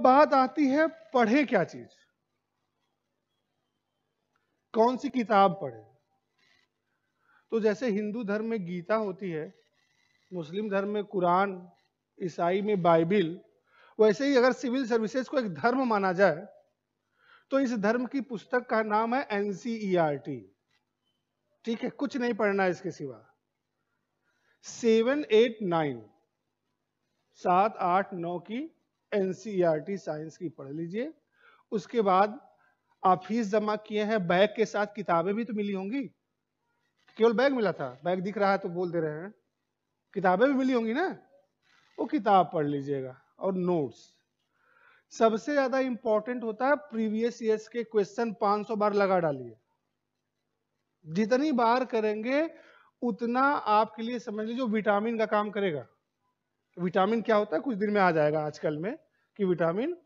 बात आती है पढ़े क्या चीज कौन सी किताब पढ़े तो जैसे हिंदू धर्म में गीता होती है मुस्लिम धर्म में कुरान ईसाई में बाइबिल वैसे ही अगर सिविल सर्विसेज को एक धर्म माना जाए तो इस धर्म की पुस्तक का नाम है एनसीईआरटी e ठीक है कुछ नहीं पढ़ना है इसके सिवा सेवन एट नाइन सात आठ नौ की एनसीईआरटी साइंस की पढ़ लीजिए उसके बाद आप फीस जमा किए हैं बैग के साथ किताबें भी तो मिली होंगी केवल बैग मिला था बैग दिख रहा है तो बोल दे रहे हैं किताबें भी मिली होंगी ना वो किताब पढ़ लीजिएगा और नोट्स सबसे ज्यादा इंपॉर्टेंट होता है प्रीवियस ईयर्स के क्वेश्चन 500 बार लगा डालिए जितनी बार करेंगे उतना आपके लिए समझ लीजिए विटामिन का काम करेगा विटामिन क्या होता है कुछ दिन में आ जाएगा आजकल में कि विटामिन